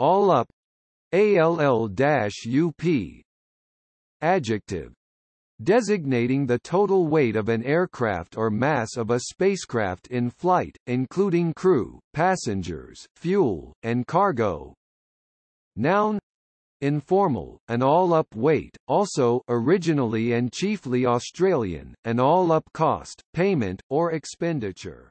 All up. ALL-UP. Adjective. Designating the total weight of an aircraft or mass of a spacecraft in flight, including crew, passengers, fuel, and cargo. Noun informal, an all-up weight, also originally and chiefly Australian, an all-up cost, payment, or expenditure.